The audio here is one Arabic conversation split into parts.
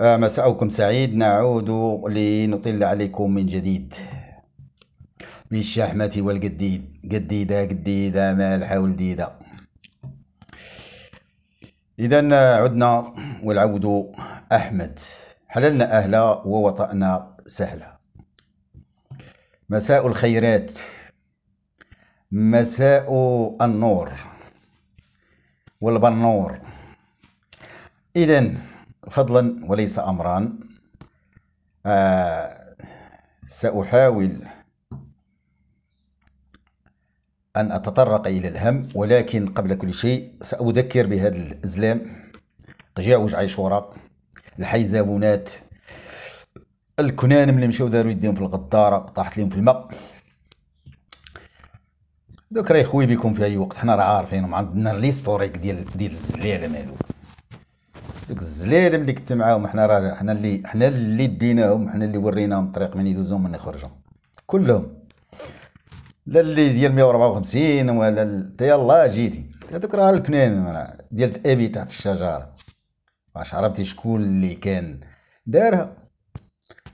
آه، مساءكم سعيد نعود لنطل عليكم من جديد بالشحمة والجديد جديدة جديدة مالحة ولديدة إذا عدنا والعود أحمد حللنا أهلا ووطأنا سهلا مساء الخيرات مساء النور والبنور إذا فضلا وليس أمرا آه سأحاول أن أتطرق إلى الهم ولكن قبل كل شيء سأذكر بهذا الإزلام قجاوج عيشورة الحيزابونات الكنان من مشاو داروا يديهم في الغدارة طاحت لهم في الماء دوك راهي خوي بكم في أي وقت حنا راه عارفين عندنا ليستوريك ديال ديال الزلالة مالو ديك الزليله ملي كنت معاهم حنا راه حنا اللي حنا اللي ديناهم حنا اللي وريناهم الطريق من يدوزو من يخرجوا كلهم لا اللي ديال 154 ولا انت يلاه جيتي هذوك راه الكنان ديال ابي تحت الشجره واش عرفتي شكون اللي كان دارها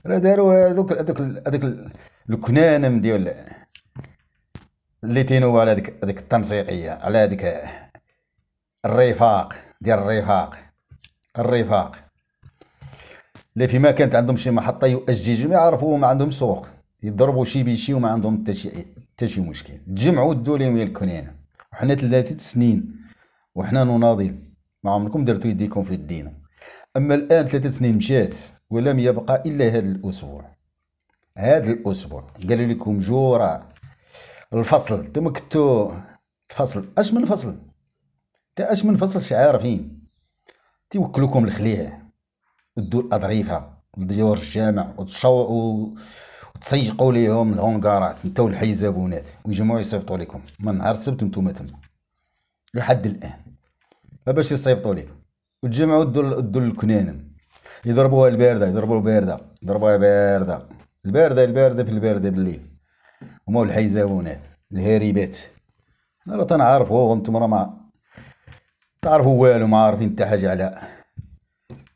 راه داروا هذوك هذوك هذوك الكنانم ديال اللي تينوا على هذيك هذيك التنسيقيه على هذيك الرفاق ديال الرفاق الرفاق لا فيما كانت عندهم شي محطه ما يعرفوا ما عندهم سوق يضربوا شي بشي وما عندهم حتى شي مشكل تجمعوا دوا لهم الكنينه وحنا ثلاثه سنين وحنا نناضل ما عمركم درتوا يديكم في الدين اما الان ثلاثه سنين مشات ولم يبقى الا هذا الاسبوع هذا الاسبوع قالوا لكم جورا الفصل انتم كنتوا الفصل اش من فصل انت اش من فصل عارفين تيوكلوكم الخليع ودو الاضريفه ديور الجامع وتشوعوا وتسيقوا ليهم الهونغارات نتا الحيزابونات ويجمعوا يصيفطوا لكم من نهار السبت نتوما تما لحد الان باش يصيفطوا لكم وتجمعوا دوا دوا الكنانم يضربوها البارده يضربوها البارده يضربوها بارده البارده البارده في البارده بالليل هما الحيزابونات الهاربات انا راه تنعرفوهم نتوما راه ما تعرفوا والو ما عارفين حتى حاجه على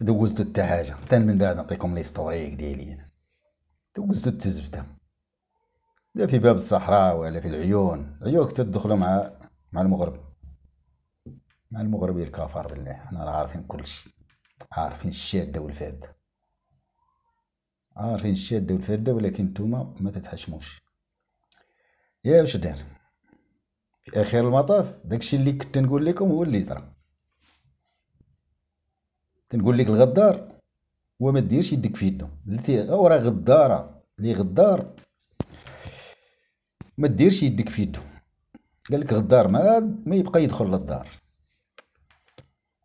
دوزتو حتى حاجه تن من بعد نعطيكم ستوريك ديالي انا دوزتو التزفته لا في باب الصحراء ولا في العيون عيوك تدخلوا مع مع المغرب مع المغرب الكافر بالله حنا راه عارفين كلشي عارفين الشاده والفاده عارفين الشاده والفاده ولكن نتوما ما تتحشموش يا واش دار في اخر المطاف داكشي اللي كنت نقول لكم هو اللي طرق تنقول لك الغدار وما ديرش يدك في يده او راه غداره اللي غدار ما ديرش يدك في يده قال لك غدار ما ما يبقى يدخل للدار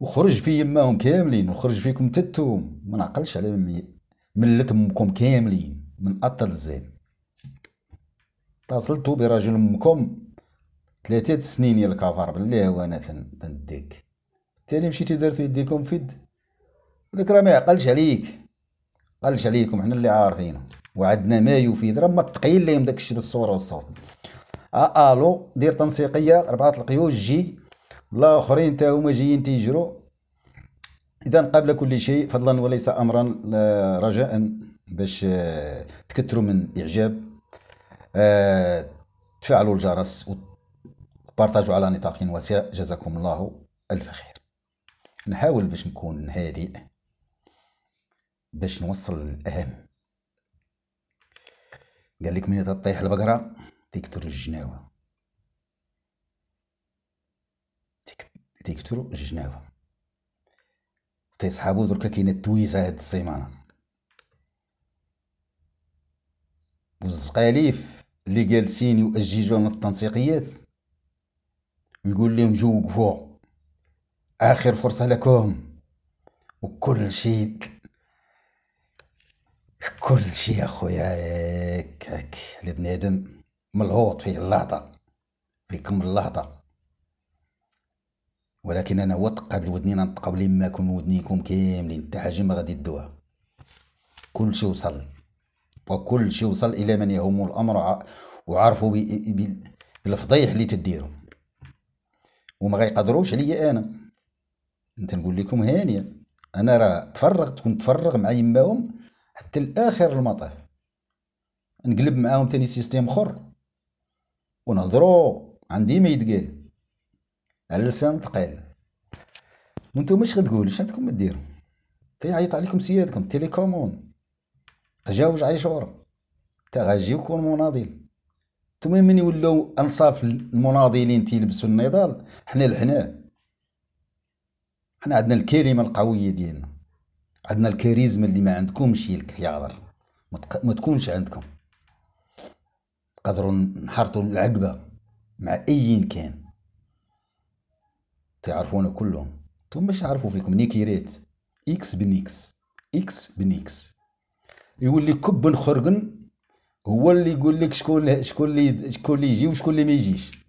وخرج في يماهم كاملين وخرج فيكم تتوم ما نعقلش على ملت امكم كاملين من اطل الزين اتصلتوا برجل امكم ثلاثة سنين يا الكفار بالله وانا تنديك تاني مشيتي درتو يديكم في يد ولك راه ما يعقلش عليك قالش عليكم حنا اللي عارفينه وعندنا ما يفيد راه ما تقيل لهم داك الشيء بالصوره والصوت آه، الو دير تنسيقيه ربعة القيوش جي الاخرين تا هما جايين تيجروا اذا قبل كل شيء فضلا وليس امرا رجاء باش آه، تكثروا من اعجاب آه، تفعلوا الجرس وبارطاجوا على نطاق واسع جزاكم الله الف خير نحاول باش نكون هادئ باش نوصل للأهم قال لك ملي تطيح البقرة تكتر الجناوة تكتر الجناوة تيسحابو طيب دركا كاينه التويزه هاد السيمانه والزقاليف اللي جالسين يؤججون التنسيقيات ويقول لهم جوقفوا اخر فرصه لكم وكل شيء كل شيء اخويا هيك هيك يعني البنادم ملهوط فيه اللهطه فيكم اللهطه ولكن انا وطق قبل ودني ننطق كون ودنيكم كاملين حتى حاجه ما غادي تدوها كل شيء وصل وكل شيء وصل الى من يهم الامر وعرفوا بالفضيح اللي تديروا وما غيقدروش عليا انا انت نقول لكم هانيه انا راه تفرغت كنت تفرغ مع يماهم حتى لاخر المطاف نقلب معاهم تاني سيستيم اخر ونهضروا عندي ما يتقال على لسان ثقيل وانتم مش غتقولوا اش عندكم ما ديروا تيعيط عليكم سيادكم تيليكومون جاوج عيشورة تا يكون مناضل نتوما من يولوا انصاف المناضلين تيلبسوا النضال حنا الحناء حنا عندنا الكلمه القويه ديالنا عندنا الكاريزما اللي ما عندكمش الكيار ما تكونش عندكم تقدروا نحرطوا العقبه مع اي كان تعرفونا كلهم انتم باش عارفوا فيكم نيكيريت اكس بنيكس اكس بنيكس يولي كب خرقن هو اللي يقول لك شكون شكون اللي شكون اللي يجي وشكون اللي ما يجيش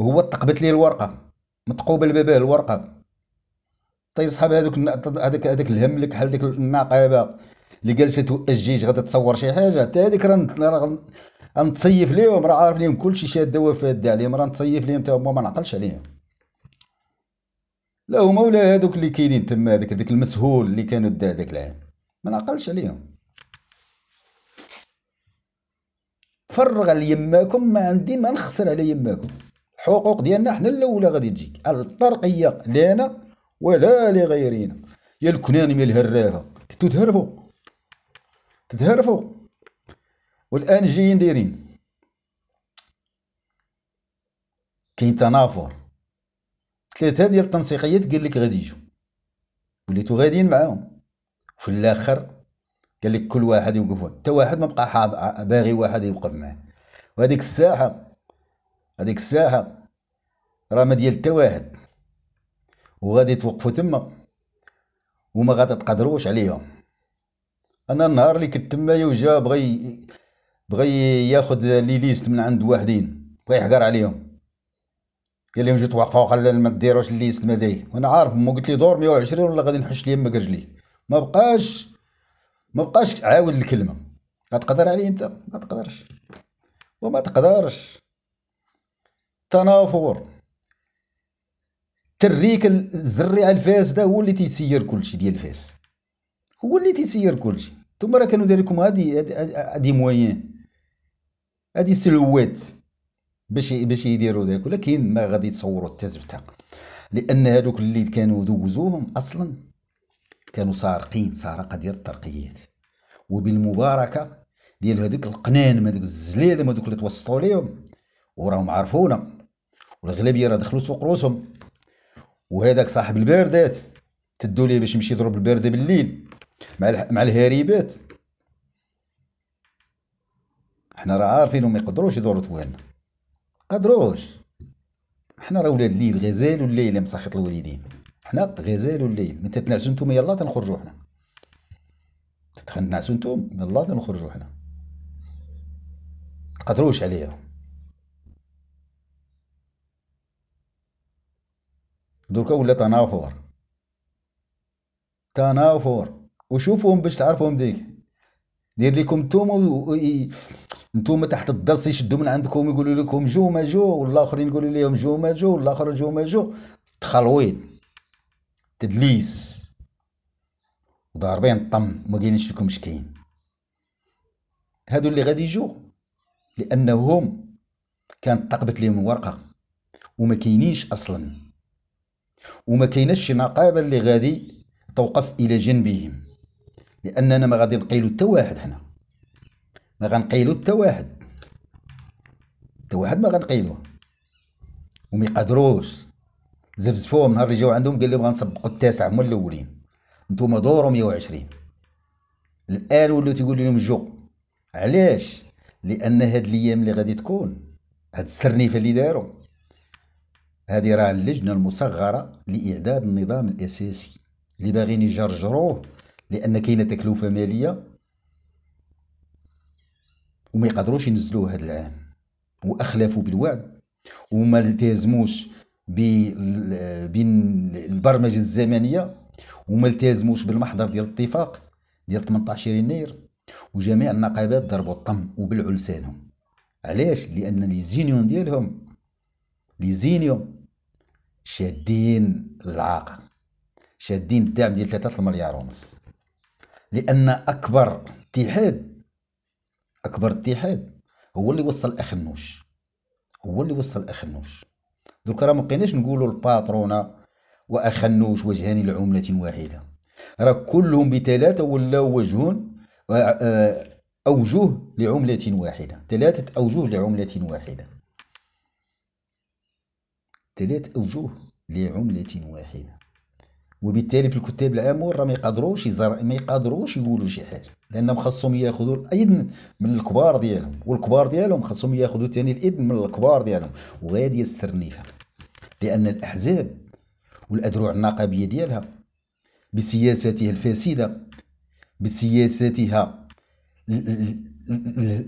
هو تقبت ليه الورقه متقوبه الباب الورقه تصحاب طيب هذوك هذاك هذاك الهم اللي كحل ديك النقابه اللي جالسه تؤجج غادي تصور شي حاجه حتى هذيك راه غنتصيف ليهم راه عارف ليهم كلشي شاده وفاده عليهم راه نتصيف ليهم حتى هما ما نعقلش عليهم لا هما ولا هذوك اللي كاينين تما هذاك هذاك المسهول اللي كانوا دا هذاك العام ما نعقلش عليهم فرغ على يماكم ما عندي ما نخسر على يماكم الحقوق ديالنا حنا الاولى غادي تجي الطرقيه لينا ولا لغيرنا يا الكنان يا الهرافه كنتو تهرفوا تتهرفوا والان جايين دايرين كاين تنافر ثلاثه ديال التنسيقيات قال لك غادي يجوا وليتو غاديين معاهم في الاخر قال لك كل واحد يوقف حتى واحد ما بقى حاب باغي واحد يوقف معاه وهذيك الساحه هذيك الساحه راه ما ديال حتى واحد وغادي توقفوا تما وما غادي تقدروش عليهم انا النهار اللي كنت تمايا وجا بغى بغى ياخذ لي ليست من عند واحدين بغى يحقر عليهم قال لهم جيت واقفه وقال ما ديروش الليست ما داي وانا عارف مو قلت لي دور 120 ولا غادي نحش ليه يمك رجلي ما بقاش ما بقاش عاود الكلمه غتقدر عليه انت ما تقدرش وما تقدرش تنافر تريك الزريعه الفاسده هو اللي تيسير كلشي ديال فاس هو اللي تيسير كلشي ثم راه كانوا داير لكم هادي هادي موين هادي سلوات باش باش يديروا داك ولكن ما غادي تصوروا حتى زبته لان هادوك اللي كانوا دوزوهم اصلا كانوا سارقين سرقه ديال الترقيات وبالمباركه ديال هذيك القنان ما دوك الزليله ما دوك اللي توسطوا ليهم وراهم عرفونا والغلبيه راه دخلوا سوق روسهم وهذاك صاحب الباردات تدو ليه باش يمشي يضرب البارده بالليل مع مع الهريبات حنا راه عارفين ما يقدروش يدوروا توالنا قدروش حنا راه ولاد الليل غزال والليل مسخط الوالدين حنا غزال والليل من تتنعسوا نتوما يلا تنخرجوا حنا تتنعسوا نتوما يلا تنخرجوا حنا قدروش عليهم دوكا ولا تنافر تنافر وشوفهم باش تعرفهم ديك دير لكم نتوما و... نتوما تحت الدرس يشدوا من عندكم يقولوا لكم جو ما جو والاخرين يقولوا لهم جو ما جو والاخر جو ما جو تخلوين تدليس ضاربين طم ما قايلينش لكم شكاين هادو اللي غادي يجوا لانهم كانت تقبت لهم الورقه وما كاينينش اصلا وما كايناش شي نقابه اللي غادي توقف الى جنبهم لاننا ما غادي نقيلو حتى واحد حنا ما غنقيلو حتى واحد حتى واحد ما غنقيلوه وما يقدروش زفزفوهم نهار اللي جاو عندهم قال لهم غنسبقوا التاسع هما الاولين نتوما دوروا 120 الان ولاو تيقول لهم جو علاش لان هاد الايام اللي غادي تكون هاد السرنيفه اللي داروا هذه راه اللجنه المصغره لاعداد النظام الاساسي اللي باغيين يجرجروه لان كاينه تكلفه ماليه وما يقدروش ينزلوه هذا العام واخلفوا بالوعد وما التزموش بالبرمجه الزمنيه وما التزموش بالمحضر ديال الاتفاق ديال 18 يناير وجميع النقابات ضربوا الطم وبلعوا لسانهم علاش لان لي زينيون ديالهم لي زينيون شادين العاقه شادين الدعم ديال 3 مليار ونص لان اكبر اتحاد اكبر اتحاد هو اللي وصل اخنوش هو اللي وصل اخنوش دوك راه ما بقيناش نقولوا الباترونه واخنوش وجهان لعمله واحده راه كلهم بثلاثه ولاو وجه آه، آه، اوجه لعمله واحده ثلاثه اوجه لعمله واحده ثلاث أوجه لعملة واحدة وبالتالي في الكتاب العامور راه ما يقدروش يزر... ما يقدروش يقولوا شي حاجه لانهم خاصهم ياخذوا الاذن من الكبار ديالهم والكبار ديالهم خاصهم ياخذوا ثاني الاذن من الكبار ديالهم يسترني السرنيفه لان الاحزاب والادروع النقابيه ديالها بسياساتها الفاسده بسياساتها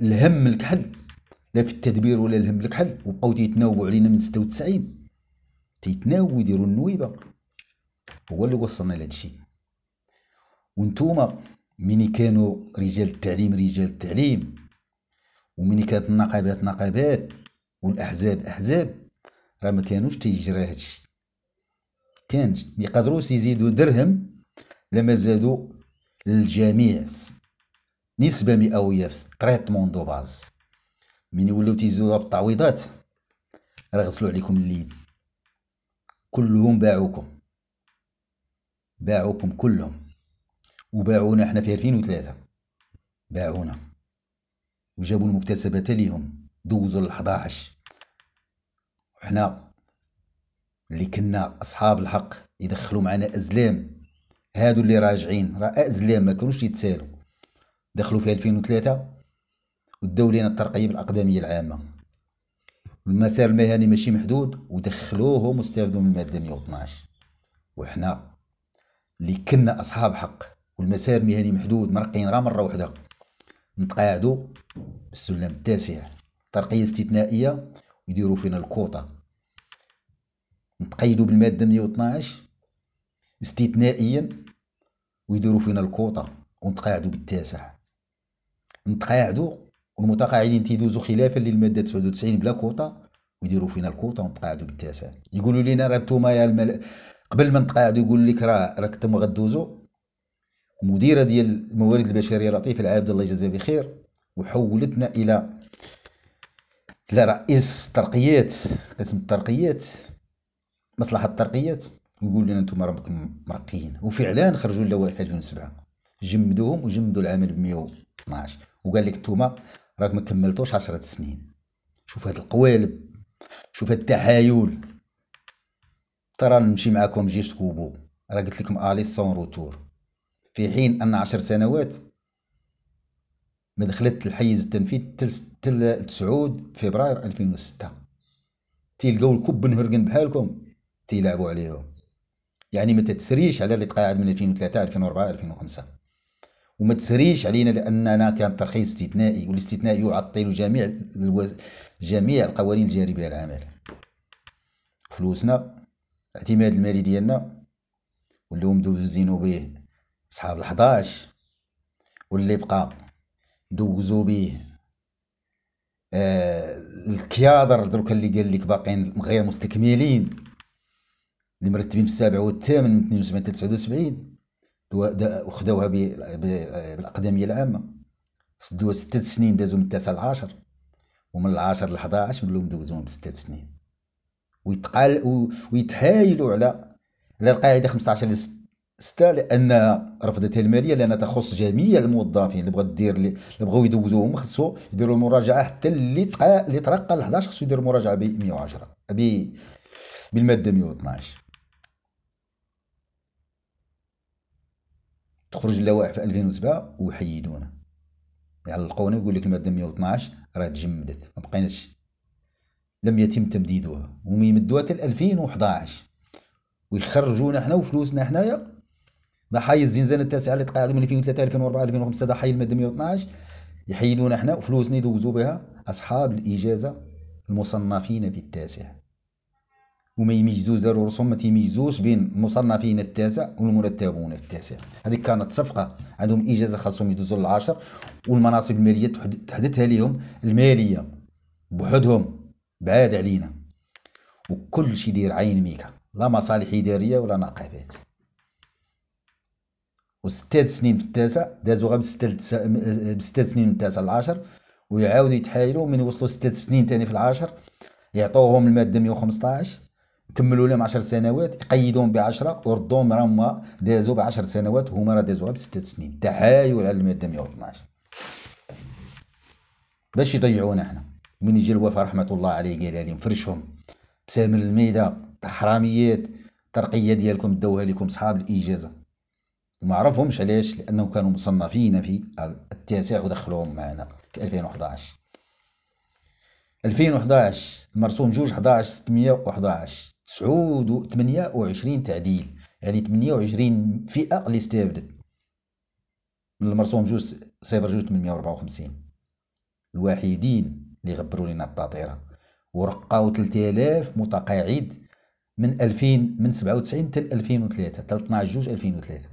الهم الكحل لا في التدبير ولا الهم الكحل وبقاو تيتناوبوا علينا من 96 تيتناو يديروا النويبه هو اللي وصلنا لهذا الشيء وانتوما ملي كانوا رجال التعليم رجال التعليم ومن كانت النقابات نقابات والاحزاب احزاب راه ما كانوش تيجرى هذا الشيء كانش يزيدوا درهم لما زادوا للجميع نسبه مئويه في تريتمون دو باز من ولاو تيزيدوها في التعويضات راه غسلوا عليكم اللين كلهم باعوكم باعوكم كلهم وباعونا احنا في 2003 باعونا وجابوا المكتسبات ليهم دوزوا لل 11 وحنا اللي كنا اصحاب الحق يدخلوا معنا ازلام هادو اللي راجعين راه ازلام ما كانوش يتسالوا دخلوا في 2003 وداو لينا الترقيه بالاقدميه العامه المسار المهني ماشي محدود ودخلوهم واستافدوا من الماده 112 وحنا اللي كنا اصحاب حق والمسار المهني محدود مرقين غير مره واحده نتقاعدوا بالسلم التاسع ترقيه استثنائيه ويديروا فينا الكوطه نتقيدوا بالماده 112 استثنائيا ويديروا فينا الكوطه ونتقاعدوا بالتاسع نتقاعدوا والمتقاعدين تيدوزوا خلافا للماده 99 بلا كوطه ويديروا فينا الكوطه ونتقاعدوا بالتاسع يقولوا لنا راه انتوما يا المل... قبل ما نتقاعدوا يقول لك راه راك انتوما غدوزوا المديره ديال الموارد البشريه لطيف العابد الله يجازيها بخير وحولتنا الى الى رئيس ترقيات قسم الترقيات مصلحه الترقيات ويقول لنا انتم راكم مرقيين وفعلا خرجوا اللوائح 2007 جمدوهم وجمدوا العمل ب 112 وقال لك انتم راك ما كملتوش عشرة سنين شوف هاد القوالب شوف هاد التحايل ترى نمشي معاكم جيش كوبو راه قلت لكم الي سون روتور في حين ان عشر سنوات ما دخلت الحيز التنفيذ تل تل 9 فبراير 2006 تيلقاو الكوب نهرقن بحالكم تيلعبوا عليهم يعني ما تتسريش على اللي تقاعد من 2003 2004 2005 وما تسريش علينا لاننا كان ترخيص استثنائي والاستثناء يعطل جميع الوز... جميع القوانين الجاري بها العمل فلوسنا الاعتماد المالي ديالنا واللي مدوزينو به صحاب ال11 واللي بقى دوزو به آه الكيادر دروك اللي قال لك باقيين غير مستكملين اللي مرتبين في السابع والثامن من 72 79 وخدوها بالاقدميه العامه سدوها ستة سنين دازو من التاسع العاشر ومن العاشر ل 11 ولاو دوزوهم بستة سنين ويتقال ويتحايلوا على على القاعده 15 ستة لانها رفضتها الماليه لانها تخص جميع الموظفين اللي بغا دير اللي بغاو يدوزوهم خصو يديروا المراجعه حتى اللي اللي ترقى ل 11 خصو يدير مراجعه ب 110 ب بالماده 112 تخرج اللوائح في 2007 ويحيدونا يعلقونا يعني يقول لك الماده 112 راه تجمدت ما بقيناش لم يتم تمديدها يمدوها حتى 2011 ويخرجونا حنا وفلوسنا حنايا ما حي الزنزانه التاسعه اللي تقاعد من 2003 2004 2005 هذا حي الماده 112 يحيدونا حنا وفلوسنا يدوزوا بها اصحاب الاجازه المصنفين بالتاسع وما يميزوش داروا رسوم ما تيميزوش بين المصنفين التاسع والمرتبون التاسع هذه كانت صفقه عندهم اجازه خاصهم يدوزوا للعاشر والمناصب الماليه تحدثها لهم الماليه بوحدهم بعاد علينا وكل شيء داير عين ميكا لا مصالح اداريه ولا نقابات وستات سنين في التاسع دازوا غير بستات سنين من التاسع للعاشر ويعاودوا يتحايلوا من يوصلوا ستات سنين تاني في العاشر يعطوهم الماده 115 كملوا لهم 10 سنوات يقيدوهم ب 10 وردوهم راهم دازوا ب 10 سنوات هما راه دازوها ب 6 سنين تحايل على الماده 112 باش يضيعونا احنا من يجي الوفاء رحمه الله عليه قال عليهم فرشهم بسامر الميدا حراميات الترقيه ديالكم دوها لكم صحاب الاجازه وما عرفهمش علاش لانهم كانوا مصنفين في التاسع ودخلوهم معنا في 2011 2011 مرسوم جوج 11 611 28 تعديل يعني 28 فئه اللي استفدت من المرسوم جوج صفر جوج 854 الوحيدين اللي غبروا لنا التطيره ورقاو 3000 متقاعد من 2000 من 97 حتى 2003 حتى 12 جوج 2003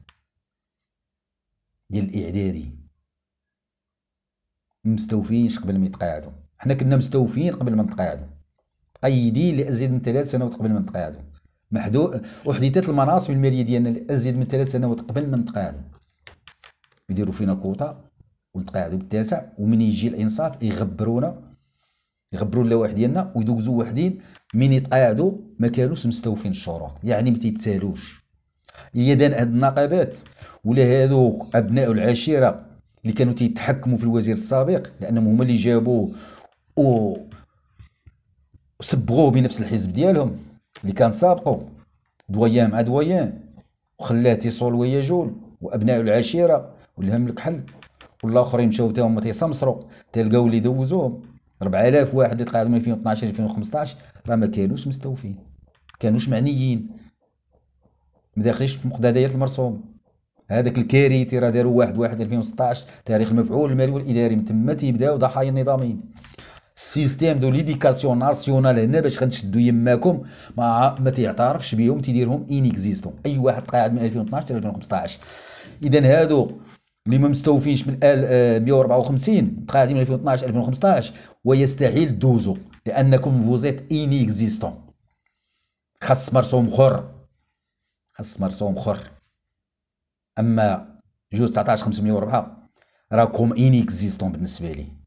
ديال الاعدادي مستوفينش قبل ما يتقاعدوا حنا كنا مستوفين قبل ما نتقاعدوا ايدي لازيد من ثلاث سنوات قبل من نتقاعدوا محدود احدثت المناصب الماليه ديالنا لازيد من ثلاث سنوات قبل من نتقاعدوا يديروا فينا كوطه ونتقاعدوا بالتاسع ومن يجي الانصاف يغبرونا يغبروا اللوائح ديالنا ويدوزوا واحدين من يتقاعدوا ما كانوش مستوفين الشروط يعني ما تيتسالوش هي دان هاد النقابات ولا هادوك ابناء العشيره اللي كانوا تيتحكموا في الوزير السابق لانهم هما اللي جابوه و وسبغوه بنفس الحزب ديالهم اللي كان سابقه دويان مع دويان وخلاه تيصول ويجول وابناء العشيره والهم الكحل والاخرين مشاو تا هما تيسمسروا تلقاو اللي دوزوهم 4000 واحد اللي تقاعدوا من 2012 2015 راه ما كانوش مستوفين كانوش معنيين ما داخلينش في مقتضيات المرسوم هذاك الكاريتي راه داروا واحد واحد 2016 تاريخ المفعول المالي والاداري من تما تيبداو ضحايا النظاميين السيستيم دو ليديكاسيون ناسيونال هنا باش غنشدو يماكم ما ما تيعترفش بهم تيديرهم ان اكزيستون اي واحد قاعد من 2012 حتى 2015 اذا هادو اللي ما مستوفينش من 154 قاعدين من 2012 2015 ويستحيل دوزو لانكم فوزيت ان اكزيستون خاص مرسوم خر خاص مرسوم خر اما جوج 19 504 راكم ان اكزيستون بالنسبه لي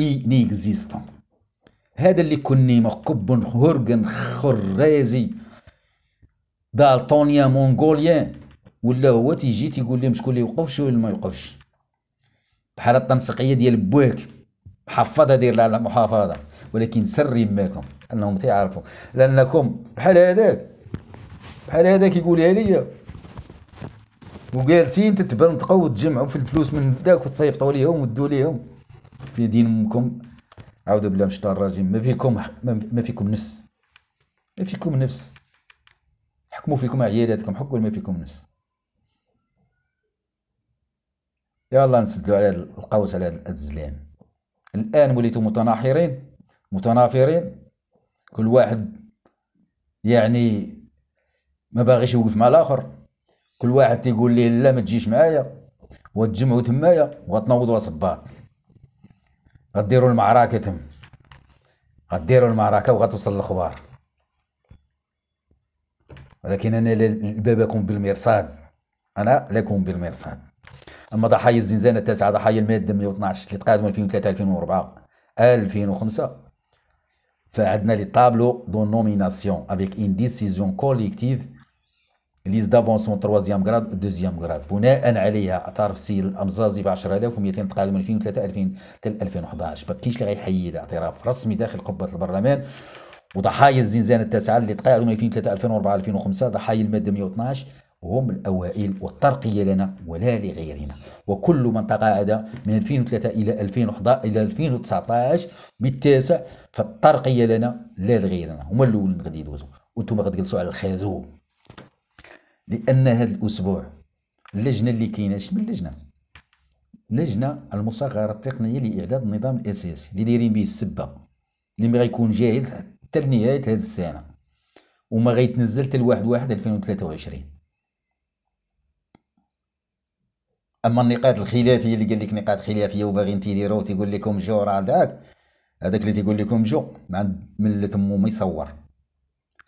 inexistant هذا اللي كني مقب هرجن خرازي دالطونيا مونغوليا ولا هو تيجي تيقول لهم شكون اللي يوقفش اللي ما يوقفش بحال التنسيقيه ديال بواك محفظه داير لها المحافظه ولكن سر ماكم انهم تيعرفوا لانكم بحال هذاك بحال هذاك يقولها ليا وجالسين تتبنطقوا وتجمعوا في الفلوس من داك وتصيفطوا ليهم وتدوا ليهم في دينكم أعوذ بالله من الشيطان الرجيم ما فيكم ما فيكم نفس ما فيكم نفس حكموا فيكم عيالاتكم حكموا ما فيكم نفس يا الله نسدلوا على القوس على الزلام الآن وليتوا متناحرين متنافرين كل واحد يعني ما باغيش يوقف مع الآخر كل واحد تيقول ليه لا ما تجيش معايا وتجمعوا تمايا وغتنوضوا صباط غديروا المعركة تم غديروا المعركة وغتوصل الأخبار ولكن أنا لبابكم بالمرصاد أنا لكم بالمرصاد أما ضحايا الزنزانة التاسعة ضحايا المادة 112 اللي تقادموا 2003 2004 2005 فعندنا لي طابلو دو نوميناسيون افيك ان ديسيزيون كوليكتيف ليز دافونسون تروازيام غراد دوزيام غراد بناء عليها اعترف السيد الامزازي ب 10200 تقريبا 2000 حتى 2011 ما كاينش اللي غيحيد اعتراف رسمي داخل قبه البرلمان وضحايا الزنزانه التاسعه اللي من 2003 2004 2005 ضحايا الماده 112 هم الاوائل والترقيه لنا ولا لغيرنا وكل من تقاعد من 2003 الى 2011 الى 2019 بالتاسع فالترقيه لنا لا لغيرنا هما الاولين غادي يدوزوا وانتم غادي تجلسوا على الخازوق لان هذا الاسبوع اللجنه اللي كاينه شمن لجنه لجنه المصغره التقنيه لاعداد النظام الاساسي اللي دايرين به السبه اللي غيكون جاهز حتى لنهايه هذه السنه وما غيتنزل حتى لواحد واحد 2023 اما النقاط الخلافيه اللي قال لك نقاط خلافيه انت تيديروا تيقول لكم جو راه داك هذاك اللي تيقول لكم جو من اللي تمو ما يصور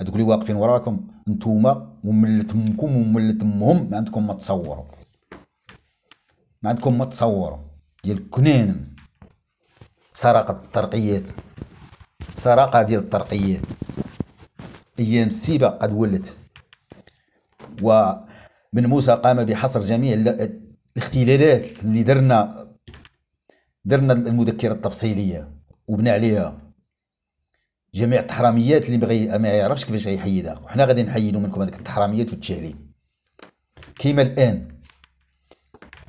هادوك اللي واقفين وراكم نتوما وملت منكم وملت مهم ما عندكم ما تصوروا ما عندكم ما تصوروا ديال كنين سرقة الترقيات سرقة ديال الترقيات أيام السيبة قد ولت وبن موسى قام بحصر جميع الاختلالات اللي درنا درنا المذكرة التفصيلية وبنى عليها جميع التحراميات اللي بغي ما يعرفش كيفاش غيحيدها وحنا غادي نحيدو منكم هذيك التحراميات والتجاهلين كيما الان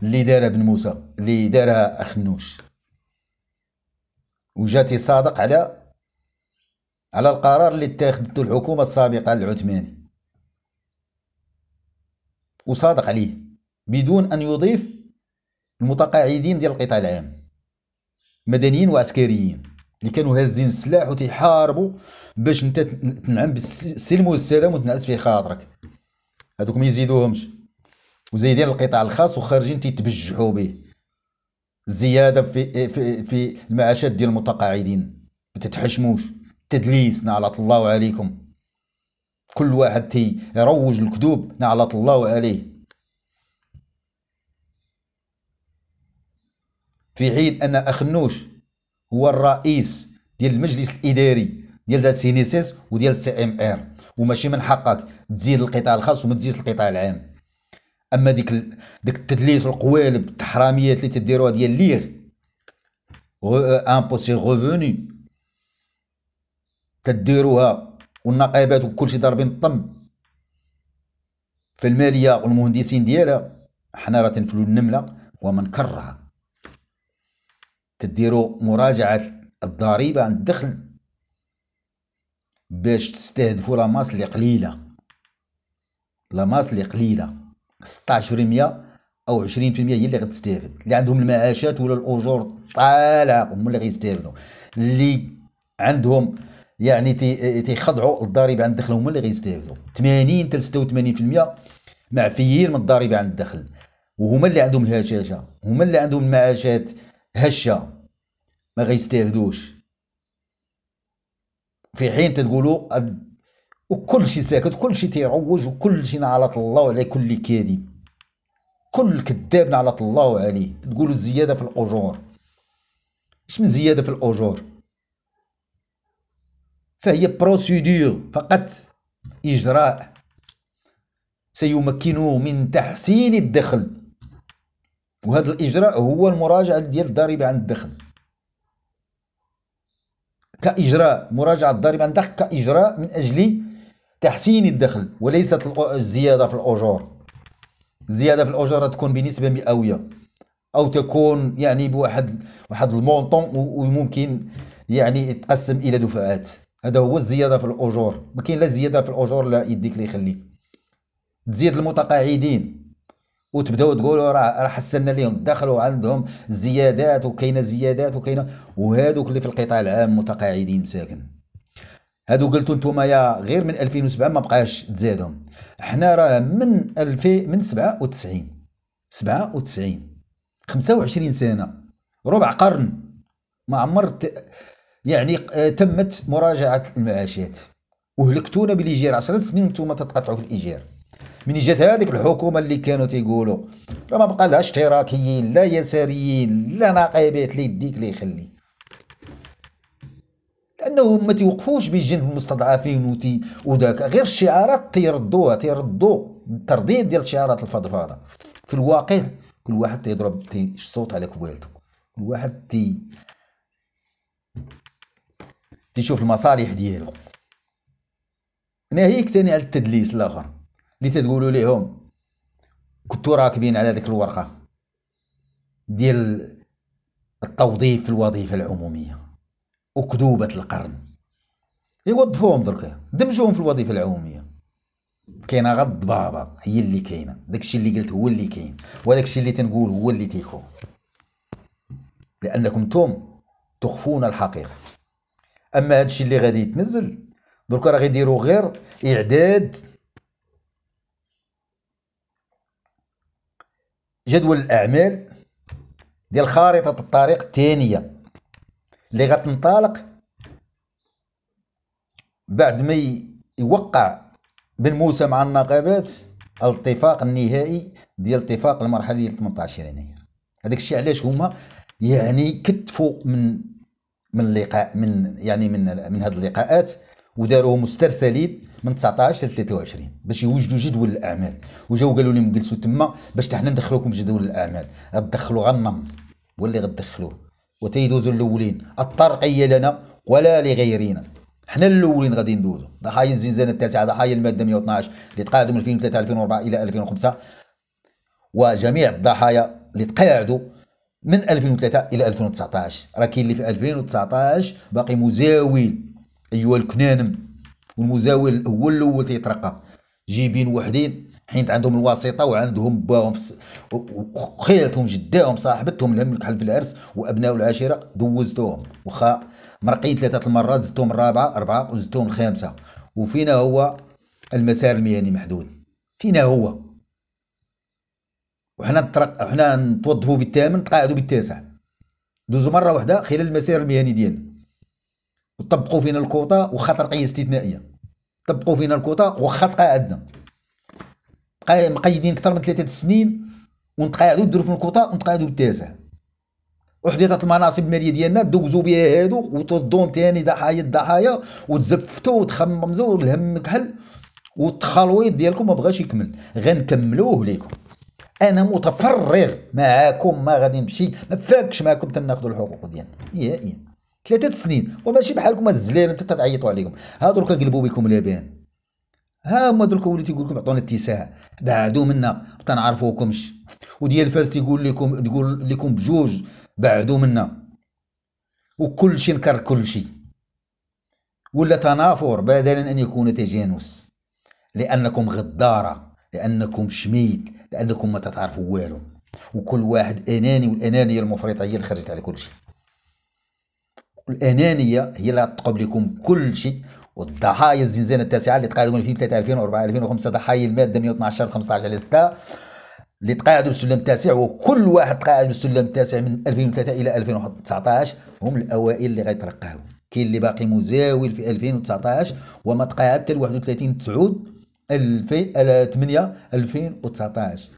اللي دارها بن موسى اللي دارها اخنوش وجاتي صادق على على القرار اللي اتخذته الحكومه السابقه العثماني وصادق عليه بدون ان يضيف المتقاعدين ديال القطاع العام مدنيين وعسكريين اللي كانوا هازين السلاح وتيحاربوا باش انت تنعم بالسلم والسلام وتنعس في خاطرك هذوك ما يزيدوهمش وزايدين القطاع الخاص وخارجين تيتبجحوا به الزياده في في في المعاشات ديال المتقاعدين ما تتحشموش تدليس نعلة الله عليكم كل واحد تيروج الكذوب نعلة الله عليه في حين ان اخنوش هو الرئيس ديال المجلس الاداري ديال سينيسيس وديال سي ام ار وماشي من حقك تزيد القطاع الخاص وما تزيدش القطاع العام اما ديك ال... ديك التدليس والقوالب التحراميات اللي تديروها ديال ليغ امبو سي غوفوني تديروها والنقابات وكلشي ضاربين الطم في الماليه والمهندسين ديالها حنا راه تنفلو النمله ومنكرها تديروا مراجعة الضريبة عن الدخل باش تستهدفوا لاماس اللي قليلة لاماس اللي قليلة 16% او 20% هي اللي غتستافد اللي عندهم المعاشات ولا الاجور طالعه هما اللي غيستافدوا اللي عندهم يعني تيخضعوا للضريبه عن الدخل هما اللي غيستافدوا 80 حتى 86% معفيين من الضريبه عن الدخل وهما اللي عندهم الهشاشه هما اللي عندهم المعاشات هشه ما غيستاردوش في حين تقولوا وكل شيء ساكت كل شيء تيروج وكل شيء على الله على كل كاذب كل كذاب على الله عليه تقولوا الزياده في الاجور إيش من زياده في الاجور فهي بروسيدور فقط اجراء سيمكنه من تحسين الدخل وهذا الاجراء هو المراجعه ديال الضريبه عن الدخل كإجراء مراجعة الضريبه عن دخل كإجراء من أجل تحسين الدخل وليست الزيادة في الأجور الزيادة في الأجور تكون بنسبة مئوية أو تكون يعني بواحد واحد المونطون وممكن يعني يتقسم إلى دفعات هذا هو الزيادة في الأجور ما كاين لا زيادة في الأجور لا يديك اللي يخليك تزيد المتقاعدين وتبداو تقولوا راه راه حسنا لهم دخلوا عندهم زيادات وكاينه زيادات وكاينه وهذوك اللي في القطاع العام متقاعدين مساكن هادو قلتوا نتوما يا غير من 2007 ما بقاش تزادهم حنا راه من 2000 من 97 97 25 سنه ربع قرن ما عمرت يعني آه، تمت مراجعه المعاشات وهلكتونا بالايجار 10 سنين نتوما تتقطعوا في الايجار من جات هذيك الحكومه اللي كانوا تيقولوا راه ما بقى لا اشتراكيين لا يساريين لا نقابات لي يديك لي يخلي لانهم ما تيوقفوش بجنب المستضعفين وتي وداك غير الشعارات تيردوها تيردو الترديد ديال الشعارات الفضفاضه في الواقع كل واحد تيضرب الصوت على كوالته كل واحد تي تيشوف المصالح ديالو ناهيك تاني على التدليس الاخر اللي تتقولوا ليهم كنتوا راكبين على ذيك الورقه ديال التوظيف في الوظيفه العموميه وكذوبه القرن يوظفوهم درك دمجوهم في الوظيفه العموميه كاينه غير الضبابه هي اللي كاينه داكشي اللي قلت هو اللي كاين وداكشي اللي تنقول هو اللي تيكون لانكم توم تخفون الحقيقه اما هادشي اللي غادي يتنزل درك راه غيديروا غير اعداد جدول الاعمال ديال خارطه الطريق الثانيه اللي غتنطلق بعد ما يوقع بن موسى مع النقابات الاتفاق النهائي ديال اتفاق المرحله ديال 18 يناير هذاك الشيء علاش هما يعني كتفوا من من اللقاء من يعني من من هاد اللقاءات وداروهم مسترسلين من 19 ل 23 باش يوجدوا جدول الاعمال وجاو قالوا لهم جلسوا تما باش حنا ندخلوكم جدول الاعمال غتدخلوا غنم واللي غتدخلوه وتيدوزوا الاولين الترقيه لنا ولا لغيرنا حنا الاولين غادي ندوزوا ضحايا الزنزانه التاسعه ضحايا الماده 112 اللي تقاعدوا من 2003 2004 الى 2005 وجميع الضحايا اللي تقاعدوا من 2003 الى 2019 راه كاين اللي في 2019 باقي مزاول ايوا الكنانم والمزاول هو الاول تيترقى جايبين وحدين حيت عندهم الواسطه وعندهم باهم خيلتهم جداهم صاحبتهم لهم الكحل في العرس وابناء العشيره دوزتوهم واخا مرقي ثلاثه المرات زدتهم الرابعه اربعه وزدتهم الخامسه وفينا هو المسار المهني محدود فينا هو وحنا نترق حنا نتوظفوا بالثامن نتقاعدوا بالتاسع دوزوا مره واحده خلال المسير المهني ديالنا طبقوا فينا الكوطا وخا ترقيه استثنائيه طبقوا فينا الكوطا وخا تقاعدنا مقيدين اكثر من ثلاثه سنين ونتقاعدوا ديروا في الكوطا ونتقاعدوا بالتاسع وحديثة المناصب المالية ديالنا دوزوا بها هادو وتضون تاني ضحايا الضحايا وتزفتوا وتخممزوا الهم كحل والتخلويط ديالكم ما بغاش يكمل غنكملوه ليكم انا متفرغ معاكم ما غادي نمشي ما فاكش معاكم تناخذوا الحقوق ديالنا نهائيا ثلاثة سنين وماشي بحالكم هاد الزلاير انت تعيطوا عليهم ها دروك قلبوا بكم لبان ها هما دروك ولي يقول لكم عطونا اتساع بعدوا منا ما تنعرفوكمش وديال فاس تيقول لكم تقول لكم بجوج بعدوا منا وكل شيء نكر كل شيء ولا تنافر بدلا ان يكون تجانس لانكم غداره لانكم شميت لانكم ما تتعرفوا والو وكل واحد اناني والانانيه المفرطه هي اللي خرجت على كل شيء الانانيه هي اللي تقب لكم كل شيء والضحايا الزنزانه التاسعه اللي تقاعدوا من 2003 2004 2005 ضحايا الماده 112 15 على 6 اللي تقاعدوا بالسلم التاسع وكل واحد تقاعد بالسلم التاسع من 2003 الى 2019 هم الاوائل اللي غيترقاو كاين اللي باقي مزاول في 2019 وما تقاعد حتى 31 9 8 2019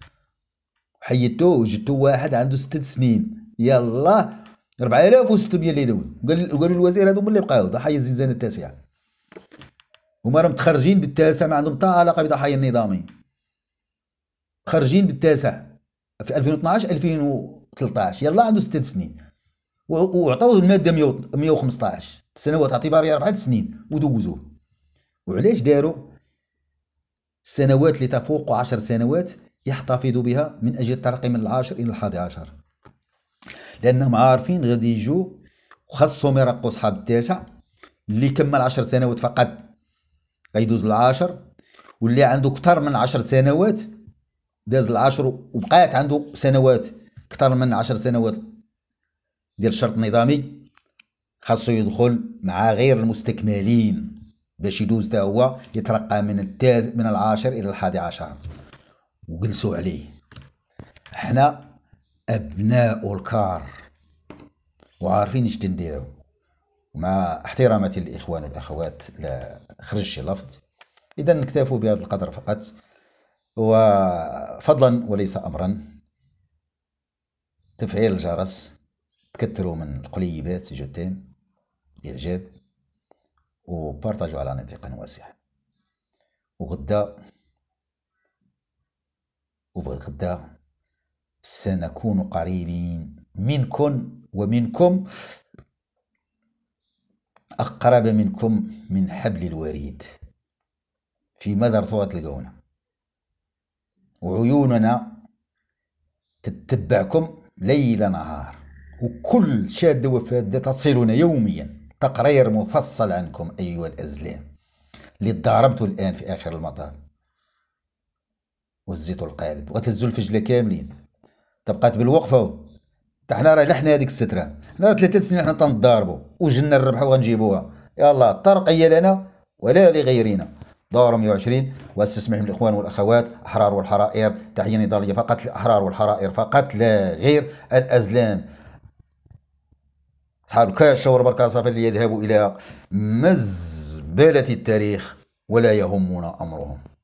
حيدتو وجدتو واحد عنده ست سنين يلا 4600 اللي ليلوي وقالوا الوزير هذوما اللي بقاو ضحايا الزنزانه التاسعه هما راهم متخرجين بالتاسع ما عندهم حتى علاقه بضحايا النظامي خرجين بالتاسع في 2012 2013 يلا عنده 6 سنين وعطاوه الماده 115 سنوات اعتباريه 4 سنين ودوزوه وعلاش داروا السنوات اللي تفوق 10 سنوات يحتفظوا بها من اجل الترقيم من العاشر الى الحادي عشر لانهم عارفين غادي يجوا وخاصهم يرقوا صحاب التاسع اللي كمل 10 سنوات فقط غيدوز ل 10 واللي عنده اكثر من 10 سنوات داز ل 10 وبقات عنده سنوات اكثر من 10 سنوات ديال الشرط النظامي خاصو يدخل مع غير المستكملين باش يدوز ده هو يترقى من التاز من العاشر الى الحادي عشر وجلسوا عليه احنا أبناء الكار وعارفين ايش تنديروا مع احترامتي للإخوان والأخوات لا خرج شي لفظ إذا نكتفوا بهذا القدر فقط وفضلا وليس أمرا تفعيل الجرس تكتروا من القليبات جوتين إعجاب وبارتاجوا على نطاق واسع وغدا وبغدا سنكون قريبين منكن ومنكم أقرب منكم من حبل الوريد في مدر طوات القونة وعيوننا تتبعكم ليل نهار وكل شادة وفادة تصلنا يوميا تقرير مفصل عنكم أيها الأزلام اللي الآن في آخر المطاف وزيتوا القالب وتزول الفجلة كاملين تبقات بالوقفه حتى حنا راه لحنا هذيك الستره حنا راه ثلاثه سنين حنا تنضاربوا وجنا الربح وغنجيبوها يلا هي لنا ولا لغيرنا دور 120 واستسمح من الاخوان والاخوات احرار والحرائر تحيه نضاليه فقط الاحرار والحرائر فقط لا غير الازلام اصحاب الكاش صافي ليذهبوا الى مزبله التاريخ ولا يهمنا امرهم